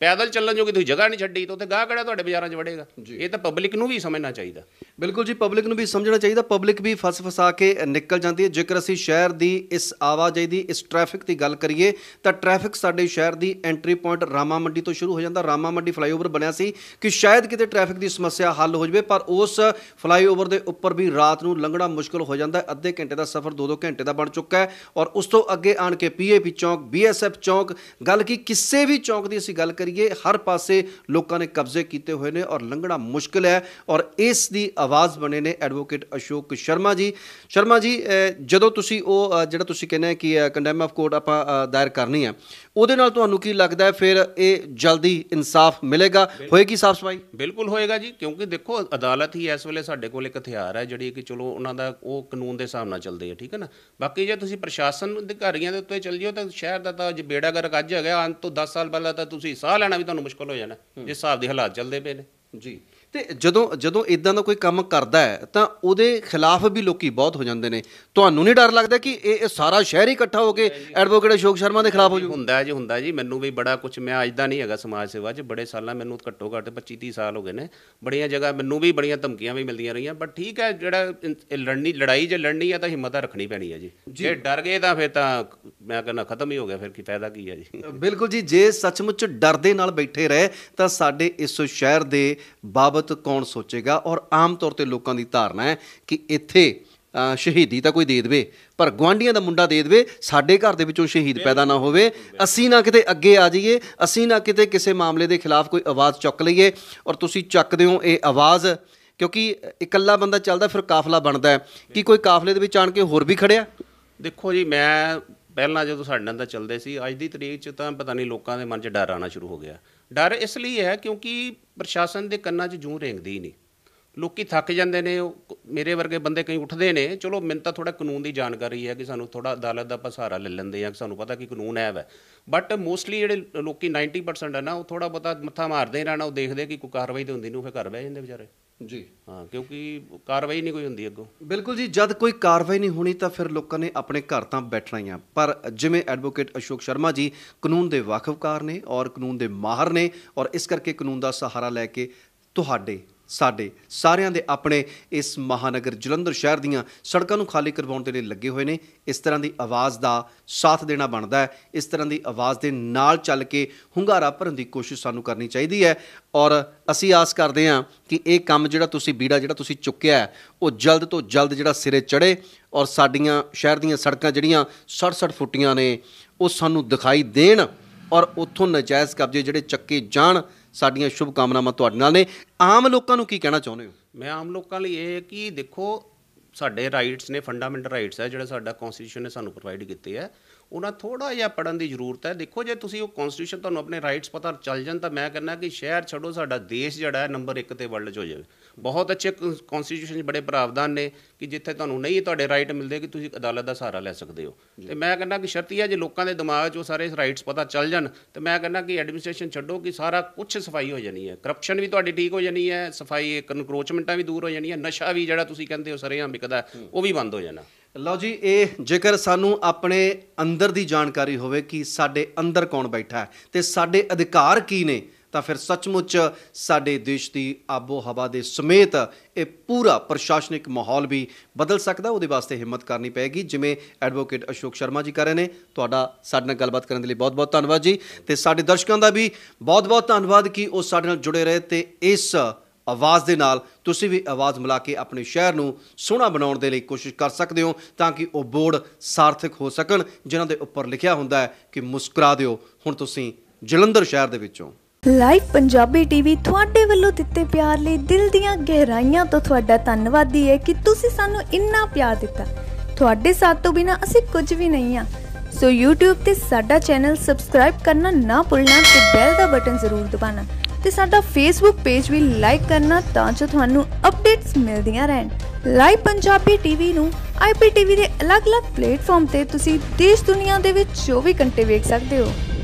ਪੈਦਲ ਚੱਲਣ ਜੋਗੀ ਤੁਸੀਂ ਜਗ੍ਹਾ ਨਹੀਂ ਛੱਡੀ ਤਾਂ ਉੱਥੇ ਗਾਹ ਕਿਹੜਾ ਤੁਹਾਡੇ ਬਾਜ਼ਾਰਾਂ 'ਚ ਵੜੇਗਾ ਇਹ ਤਾਂ ਪਬਲਿਕ ਨੂੰ ਵੀ ਸਮਝਣਾ ਚਾਹੀਦਾ ਬਿਲਕੁਲ ਜੀ ਪਬਲਿਕ ਨੂੰ ਵੀ ਸਮਝਣਾ ਚਾਹੀਦਾ ਪਬਲਿਕ ਵੀ ਫਸ ਫਸਾ ਕੇ ਨਿਕਲ ਜਾਂਦੀ ਹੈ ਜੇਕਰ ਅਸੀਂ ਸ਼ਹਿਰ ਦੀ ਇਸ ਆਵਾਜਾਈ ਦੀ ਇਸ ਟ੍ਰੈਫਿਕ ਦੀ ਗੱਲ ਕਰੀਏ ਤਾਂ ਟ੍ਰੈਫਿਕ ਸਾਡੇ ਸ਼ਹਿਰ ਦੀ ਐਂਟਰੀ ਪੁਆਇੰਟ ਰਾਮਾ ਮੰਡੀ ਤੋਂ ਸ਼ੁਰੂ ਹੋ ਜਾਂਦਾ ਰਾਮਾ ਮੰਡੀ ਫਲਾਈਓਵਰ ਬਣਿਆ ਸੀ ਕਿ ਸ਼ਾਇਦ ਕਿਤੇ ਟ੍ਰੈਫਿਕ ਦੀ ਸਮੱਸਿਆ ਹੱਲ ਹੋ ਜਵੇ ਪਰ ਉਸ ਫਲਾਈਓਵਰ ਦੇ ਉੱਪਰ ਵੀ ਰਾਤ ਨੂੰ ਲੰਘਣਾ ਮੁਸ਼ਕਲ ਹੋ ਜਾਂਦਾ ਹੈ ਅੱਧੇ ਘੰਟੇ ਦਾ ਸਫ਼ਰ 2-2 ਘੰਟੇ ਦਾ ਬਣ ਚੁੱਕਾ ਹੈ ਔਰ ਉਸ ਤੋਂ ਅੱਗੇ ਆਣ ਕੇ ਪੀਏਪੀ ਚੌਂਕ ਬੀਐਸਐਫ ਚੌਂਕ ਗੱਲ ਕੀ ਕਿਸੇ ਵੀ ਚੌਂਕ ਦੀ ਅਸੀਂ गल करिए हर पास लोगों ने कब्जे किए हुए हैं और लंघना मुश्किल है और इसकी आवाज़ बने ने एडवोकेट अशोक शर्मा जी शर्मा जी जो तीन जो कहने कि कंडेम ऑफ कोर्ट आप दायर करनी है ਉਹਦੇ ਨਾਲ ਤੁਹਾਨੂੰ ਕੀ ਲੱਗਦਾ ਹੈ ਫਿਰ ਇਹ ਜਲਦੀ ਇਨਸਾਫ ਮਿਲੇਗਾ ਹੋਏਗੀ ਸਾਫ ਸਫਾਈ ਬਿਲਕੁਲ ਹੋਏਗਾ ਜੀ ਕਿਉਂਕਿ ਦੇਖੋ ਅਦਾਲਤ ਹੀ ਇਸ ਵੇਲੇ ਸਾਡੇ ਕੋਲ ਇੱਕ ਹਥਿਆਰ ਹੈ ਜਿਹੜੀ ਕਿ ਚਲੋ ਉਹਨਾਂ ਦਾ ਉਹ ਕਾਨੂੰਨ ਦੇ ਹਿਸਾਬ ਨਾਲ ਚੱਲਦੇ ਆ ਠੀਕ ਹੈ ਨਾ ਬਾਕੀ ਜੇ ਤੁਸੀਂ ਪ੍ਰਸ਼ਾਸਨ ਅਧਿਕਾਰੀਆਂ ਦੇ ਉੱਤੇ ਚੱਲ ਜਿਓ ਤਾਂ ਸ਼ਹਿਰ ਦਾ ਤਾਂ ਜੇ ਬੇੜਾ ਗਰਕ ਅੱਜ ਹੈਗਾ ਅੰਤ ਤੋਂ 10 ਸਾਲ ਪਹਿਲਾਂ ਤਾਂ ਤੁਸੀਂ ਸਾਹ ਲੈਣਾ ਵੀ ਤੁਹਾਨੂੰ ਮੁਸ਼ਕਲ ਹੋ ਜਾਣਾ ਜੇ ਹਿਸਾਬ ਦੇ ਹਾਲਾਤ ਚੱਲਦੇ ਪਏ ਨੇ ਜੀ ਤੇ ਜਦੋਂ ਜਦੋਂ ਇਦਾਂ ਦਾ ਕੋਈ ਕੰਮ ਕਰਦਾ ਹੈ ਤਾਂ ਉਹਦੇ ਖਿਲਾਫ ਵੀ ਲੋਕੀ ਬਹੁਤ ਹੋ ਜਾਂਦੇ ਨੇ ਤੁਹਾਨੂੰ ਨਹੀਂ ਡਰ ਲੱਗਦਾ ਕਿ ਇਹ ਸਾਰਾ ਸ਼ਹਿਰ ਹੀ ਇਕੱਠਾ ਹੋ ਕੇ ਐਡਵੋਕੇਟ ਅਸ਼ੋਕ ਸ਼ਰਮਾ ਦੇ ਖਿਲਾਫ ਹੋ ਜੂ ਹੁੰਦਾ ਜੀ ਹੁੰਦਾ ਜੀ ਮੈਨੂੰ ਵੀ ਬੜਾ ਕੁਝ ਮੈਂ ਅੱਜ ਦਾ ਨਹੀਂ ਹੈਗਾ ਸਮਾਜ ਸੇਵਾ 'ਚ ਬੜੇ ਸਾਲਾਂ ਮੈਨੂੰ ਘੱਟੋ ਘੱਟ 25 30 ਸਾਲ ਹੋ ਗਏ ਨੇ ਬੜੀਆਂ ਜਗ੍ਹਾ ਮੈਨੂੰ ਵੀ ਬੜੀਆਂ ਧਮਕੀਆਂ ਵੀ ਮਿਲਦੀਆਂ ਰਹੀਆਂ ਪਰ ਠੀਕ ਹੈ ਜਿਹੜਾ ਲੜਨੀ ਲੜਾਈ ਜੇ ਲੜਨੀ ਹੈ ਤਾਂ ਹਿੰਮਤ ਰੱਖਣੀ ਪੈਣੀ ਹੈ ਜੀ ਜੇ ਡਰ ਗਏ ਤਾਂ ਫਿਰ ਤਾਂ ਮੈਂ ਕਹਿੰਦਾ ਖਤਮ ਹੀ ਹੋ ਗਿਆ ਫਿਰ ਕੀ ਫਾਇਦਾ ਕੀ ਹੈ ਜੀ ਬਿਲਕੁਲ ਜੀ ਜੇ ਸੱਚਮੁੱਚ ਡਰ ਦੇ ਨਾਲ ਬੈਠੇ ਰਹੇ ਤਾਂ ਸਾਡੇ ਇਸ ਸ਼ਹਿਰ ਦੇ ਬਾਬਤ ਕੌਣ ਸੋਚੇਗਾ ਔਰ ਆਮ ਤੌਰ ਤੇ ਲੋਕਾਂ ਦੀ ਧਾਰਨਾ ਹੈ ਕਿ ਇੱਥੇ ਸ਼ਹੀਦੀ ਤਾਂ ਕੋਈ ਦੇ ਦੇਵੇ ਪਰ ਗਵਾਂਡੀਆਂ ਦਾ ਮੁੰਡਾ ਦੇ ਦੇਵੇ ਸਾਡੇ ਘਰ ਦੇ ਵਿੱਚੋਂ ਸ਼ਹੀਦ ਪੈਦਾ ਨਾ ਹੋਵੇ ਅਸੀਂ ਨਾ ਕਿਤੇ ਅੱਗੇ ਆ ਜਾਈਏ ਅਸੀਂ ਨਾ ਕਿਤੇ ਕਿਸੇ ਮਾਮਲੇ ਦੇ ਖਿਲਾਫ ਕੋਈ ਆਵਾਜ਼ ਚੁੱਕ ਲਈਏ ਔਰ ਤੁਸੀਂ ਚੱਕਦੇ ਹੋ ਇਹ ਆਵਾਜ਼ ਕਿਉਂਕਿ ਇਕੱਲਾ ਬੰਦਾ ਚੱਲਦਾ ਫਿਰ ਕਾਫਲਾ ਬਣਦਾ ਹੈ ਕਿ ਕੋਈ ਕਾਫਲੇ ਦੇ ਵਿੱਚ ਆਣ ਕੇ ਹੋਰ ਵੀ ਖੜਿਆ ਦੇਖੋ ਜੀ ਮੈਂ ਪਹਿਲਾਂ ਜਦੋਂ ਸਾਡੇ ਨਾਲ ਤਾਂ ਚੱਲਦੇ ਸੀ ਅੱਜ ਦੀ ਤਰੀਕ 'ਚ ਤਾਂ ਪਤਾ ਨਹੀਂ ਲੋਕਾਂ ਦੇ ਮਨ 'ਚ ਡਰ ਆਣਾ ਸ਼ੁਰੂ ਹੋ ਗਿਆ ਡਰ ਇਸ ਲਈ ਹੈ ਕਿਉਂਕਿ ਪ੍ਰਸ਼ਾਸਨ ਦੇ ਕੰਨਾਂ 'ਚ ਜੂੰ ਰੇਂਗਦੀ ਹੀ ਨਹੀਂ ਲੋਕੀ ਥੱਕ ਜਾਂਦੇ ਨੇ ਉਹ ਮੇਰੇ ਵਰਗੇ ਬੰਦੇ ਕਈ ਉੱਠਦੇ ਨੇ ਚਲੋ ਮੈਨੂੰ ਤਾਂ ਥੋੜਾ ਕਾਨੂੰਨ ਦੀ ਜਾਣਕਾਰੀ ਹੈ ਕਿ ਸਾਨੂੰ ਥੋੜਾ ਅਦਾਲਤ ਦਾ ਪਸਾਰਾ ਲੈ ਲੈਂਦੇ ਆ ਕਿ ਸਾਨੂੰ ਪਤਾ ਕਿ ਕਾਨੂੰਨ ਹੈ ਵਾ ਬਟ ਮੋਸਟਲੀ ਜਿਹੜੇ ਲੋਕੀ 90% ਹੈ ਨਾ ਉਹ ਥੋੜਾ ਬਤਾ ਮੱਥਾ ਮਾਰਦੇ ਰਹਿਣਾ ਉਹ ਦੇਖਦੇ ਕਿ ਕੋਈ ਕਾਰਵਾਈ ਤੇ ਹੁੰਦੀ ਨਹੀਂ ਉਹ ਫੇਰ ਘਰ ਬਹਿ ਜਾਂਦੇ ਵਿਚਾਰੇ ਜੀ ਹਾਂ ਕਿਉਂਕਿ ਕਾਰਵਾਈ ਨਹੀਂ ਕੋਈ ਹੁੰਦੀ ਅੱਗੋਂ ਬਿਲਕੁਲ ਜੀ ਜਦ ਕੋਈ ਕਾਰਵਾਈ ਨਹੀਂ ਹੋਣੀ ਤਾਂ ਫਿਰ ਲੋਕਾਂ ਨੇ ਆਪਣੇ ਘਰ ਤਾਂ ਬੈਠਣਾ ਹੀ ਆ ਪਰ ਜਿਵੇਂ ਐਡਵੋਕੇਟ ਅਸ਼ੋਕ ਸ਼ਰਮਾ ਜੀ ਕਾਨੂੰਨ ਦੇ ਵਾਕਫਕਾਰ ਨੇ ਔਰ ਕਾਨੂੰਨ ਦੇ ਮਾਹਰ ਨੇ ਔਰ ਇਸ ਕਰਕੇ ਕਾਨੂੰਨ ਦਾ ਸਹਾਰਾ ਲੈ ਕੇ ਤੁਹਾਡੇ ਸਾਡੇ ਸਾਰਿਆਂ ਦੇ ਆਪਣੇ ਇਸ ਮਹਾਨਗਰ ਜਲੰਧਰ ਸ਼ਹਿਰ ਦੀਆਂ ਸੜਕਾਂ ਨੂੰ ਖਾਲੀ ਕਰਵਾਉਣ ਦੇ ਲਈ ਲੱਗੇ ਹੋਏ ਨੇ ਇਸ ਤਰ੍ਹਾਂ ਦੀ ਆਵਾਜ਼ ਦਾ ਸਾਥ ਦੇਣਾ ਬਣਦਾ ਹੈ ਇਸ ਤਰ੍ਹਾਂ ਦੀ ਆਵਾਜ਼ ਦੇ ਨਾਲ ਚੱਲ ਕੇ ਹੁੰਗਾਰਾ ਭਰਨ ਦੀ ਕੋਸ਼ਿਸ਼ ਸਾਨੂੰ ਕਰਨੀ ਚਾਹੀਦੀ ਹੈ ਔਰ ਅਸੀਂ ਆਸ ਕਰਦੇ ਹਾਂ ਕਿ ਇਹ ਕੰਮ ਜਿਹੜਾ ਤੁਸੀਂ ਬੀੜਾ ਜਿਹੜਾ ਤੁਸੀਂ ਚੁੱਕਿਆ ਉਹ ਜਲਦ ਤੋਂ ਜਲਦ ਜਿਹੜਾ ਸਿਰੇ ਚੜੇ ਔਰ ਸਾਡੀਆਂ ਸ਼ਹਿਰ ਦੀਆਂ ਸੜਕਾਂ ਜਿਹੜੀਆਂ 60-60 ਫੁੱਟੀਆਂ ਨੇ ਉਹ ਸਾਨੂੰ ਦਿਖਾਈ ਦੇਣ ਔਰ ਉੱਥੋਂ ਨਜਾਇਜ਼ ਕਬਜ਼ੇ ਜਿਹੜੇ ਚੱਕੇ ਜਾਣ ਸਾਡੀਆਂ ਸ਼ੁਭ ਕਾਮਨਾਵਾਂ ਤੁਹਾਡੇ ਨਾਲ ਨੇ ਆਮ ਲੋਕਾਂ ਨੂੰ ਕੀ ਕਹਿਣਾ ਚਾਹੁੰਦੇ ਹੋ ਮੈਂ ਆਮ ਲੋਕਾਂ ਲਈ ਇਹ ਹੈ ਕਿ ਦੇਖੋ ਸਾਡੇ ਰਾਈਟਸ ਨੇ ਫੰਡਾਮੈਂਟਲ ਰਾਈਟਸ ਹੈ ਜਿਹੜਾ ਸਾਡਾ ਕਨਸਟੀਟਿਊਸ਼ਨ ਨੇ ਸਾਨੂੰ ਪ੍ਰੋਵਾਈਡ ਕੀਤੇ ਹੈ ਉਹਨਾਂ ਥੋੜਾ ਜਿਹਾ ਪੜਨ ਦੀ ਜ਼ਰੂਰਤ ਹੈ ਦੇਖੋ ਜੇ ਤੁਸੀਂ ਉਹ ਕਨਸਟੀਟਿਊਸ਼ਨ ਤੁਹਾਨੂੰ ਆਪਣੇ ਰਾਈਟਸ ਪਤਾ ਚੱਲ ਜਾਣ ਤਾਂ ਮੈਂ ਕਹਿੰਦਾ ਕਿ ਸ਼ਹਿਰ ਛੱਡੋ ਸਾਡਾ ਦੇਸ਼ ਜਿਹੜਾ ਹੈ ਨੰਬਰ 1 ਤੇ ਵਰਲਡ 'ਚ ਹੋ ਜਾਵੇ ਬਹੁਤ ਅੱਛੇ ਕਨਸਟੀਟਿਊਸ਼ਨ 'ਚ ਬੜੇ ਪ੍ਰਾਵਧਾਨ ਨੇ ਕਿ ਜਿੱਥੇ ਤੁਹਾਨੂੰ ਨਹੀਂ ਤੁਹਾਡੇ ਰਾਈਟ ਮਿਲਦੇ ਕਿ ਤੁਸੀਂ ਅਦਾਲਤ ਦਾ ਸਹਾਰਾ ਲੈ ਸਕਦੇ ਹੋ ਤੇ ਮੈਂ ਕਹਿੰਦਾ ਕਿ ਸ਼ਰਤੀ ਹੈ ਜੇ ਲੋਕਾਂ ਦੇ ਦਿਮਾਗ 'ਚ ਉਹ ਸਾਰੇ ਰਾਈਟਸ ਪਤਾ ਚੱਲ ਜਾਣ ਤੇ ਮੈਂ ਕਹਿੰਦਾ ਕਿ ਐਡਮਿਨਿਸਟ੍ਰੇਸ਼ਨ ਛੱਡੋ ਕਿ ਸਾਰਾ ਕੁਝ ਸਫਾਈ ਹੋ ਜਾਣੀ ਹੈ ਕਰਪਸ਼ਨ ਵੀ ਤੁਹਾਡੀ ਠੀਕ ਹੋ ਜਾਣੀ ਹੈ ਸਫਾਈ ਕਨਕਰੋਚਮੈਂਟਾਂ ਵੀ ਦੂਰ ਹੋ ਜਾਣੀਆਂ ਨਸ਼ਾ ਵੀ ਜਿਹੜਾ ਤੁਸੀਂ ਕਹਿੰਦੇ ਹੋ ਸਰੇਆਂ ਵਿਕਦਾ ਉਹ ਵੀ ਬੰਦ ਹੋ ਜਾਣਾ ਲਓ ਜੀ ਇਹ ਜੇਕਰ ਸਾਨੂੰ ਆਪਣੇ ਅੰਦਰ ਦੀ ਜਾਣਕਾਰੀ ਹੋਵੇ ਕਿ ਸਾਡੇ ਅੰਦਰ ਕੌਣ ਬੈਠਾ ਹੈ ਤੇ ਸਾਡੇ ਅਧਿਕਾਰ ਕੀ ਨੇ ਤਾਂ ਫਿਰ ਸੱਚਮੁੱਚ ਸਾਡੇ ਦੇਸ਼ ਦੀ ਆਬੋ ਹਵਾ ਦੇ ਸਮੇਤ ਇਹ ਪੂਰਾ ਪ੍ਰਸ਼ਾਸਨਿਕ ਮਾਹੌਲ ਵੀ ਬਦਲ ਸਕਦਾ ਉਹਦੇ ਵਾਸਤੇ ਹਿੰਮਤ ਕਰਨੀ ਪੈਗੀ ਜਿਵੇਂ ਐਡਵੋਕੇਟ ਅਸ਼ੋਕ ਸ਼ਰਮਾ ਜੀ ਕਰ ਰਹੇ ਨੇ ਤੁਹਾਡਾ ਸਾਡੇ ਨਾਲ ਗੱਲਬਾਤ ਕਰਨ ਦੇ ਲਈ ਬਹੁਤ-ਬਹੁਤ ਧੰਨਵਾਦ ਜੀ ਤੇ ਸਾਡੇ ਦਰਸ਼ਕਾਂ ਦਾ ਵੀ ਬਹੁਤ-ਬਹੁਤ ਧੰਨਵਾਦ ਕਿ ਉਹ ਸਾਡੇ ਨਾਲ ਜੁੜੇ ਰਹੇ ਤੇ ਇਸ ਆਵਾਜ਼ ਦੇ ਨਾਲ ਤੁਸੀਂ ਵੀ ਆਵਾਜ਼ ਮਿਲਾ ਕੇ ਆਪਣੇ ਸ਼ਹਿਰ ਨੂੰ ਸੋਹਣਾ ਬਣਾਉਣ ਦੇ ਲਈ ਕੋਸ਼ਿਸ਼ ਕਰ ਸਕਦੇ ਹੋ ਤਾਂ ਕਿ ਉਹ ਬੋਰਡ ਸਾਰਥਕ ਹੋ ਸਕਣ ਜਿਨ੍ਹਾਂ ਦੇ ਉੱਪਰ ਲਿਖਿਆ ਹੁੰਦਾ ਹੈ ਕਿ ਮੁਸਕਰਾ ਦਿਓ ਹੁਣ ਤੁਸੀਂ ਜਲੰਧਰ ਸ਼ਹਿਰ ਦੇ ਵਿੱਚੋਂ ਲਾਈਵ ਪੰਜਾਬੀ ਟੀਵੀ ਤੁਹਾਡੇ ਵੱਲੋਂ ਦਿੱਤੇ ਪਿਆਰ ਲਈ ਦਿਲ ਦੀਆਂ ਗਹਿਰਾਈਆਂ ਤੋਂ ਤੁਹਾਡਾ ਧੰਨਵਾਦੀ ਹੈ ਕਿ ਤੁਸੀਂ ਸਾਨੂੰ ਇੰਨਾ ਪਿਆਰ ਦਿੱਤਾ ਤੁਹਾਡੇ ਸਾਥ ਤੋਂ ਬਿਨਾ ਅਸੀਂ ਕੁਝ ਵੀ ਨਹੀਂ ਆ ਸੋ YouTube ਤੇ ਸਾਡਾ ਚੈਨਲ ਸਬਸਕ੍ਰਾਈਬ ਕਰਨਾ ਨਾ ਭੁੱਲਣਾ ਤੇ ਬੈਲ ਦਾ ਬਟਨ ਜ਼ਰੂਰ ਦਬਾਣਾ ਤੇ ਸਾਡਾ ਫੇਸਬੁੱਕ ਪੇਜ ਵੀ ਲਾਈਕ ਕਰਨਾ ਤਾਂ ਜੋ ਤੁਹਾਨੂੰ ਅਪਡੇਟਸ ਮਿਲਦੀਆਂ ਰਹਿਣ ਲਾਈਵ ਪੰਜਾਬੀ ਟੀਵੀ ਨੂੰ ਆਈਪੀਟੀਵੀ ਦੇ ਅਲੱਗ-ਅਲੱਗ ਪਲੇਟਫਾਰਮ ਤੇ ਤੁਸੀਂ ਦੇਸ਼ ਦੁਨੀਆ ਦੇ ਵਿੱਚ 24 ਘੰਟੇ ਵੇਖ ਸਕਦੇ ਹੋ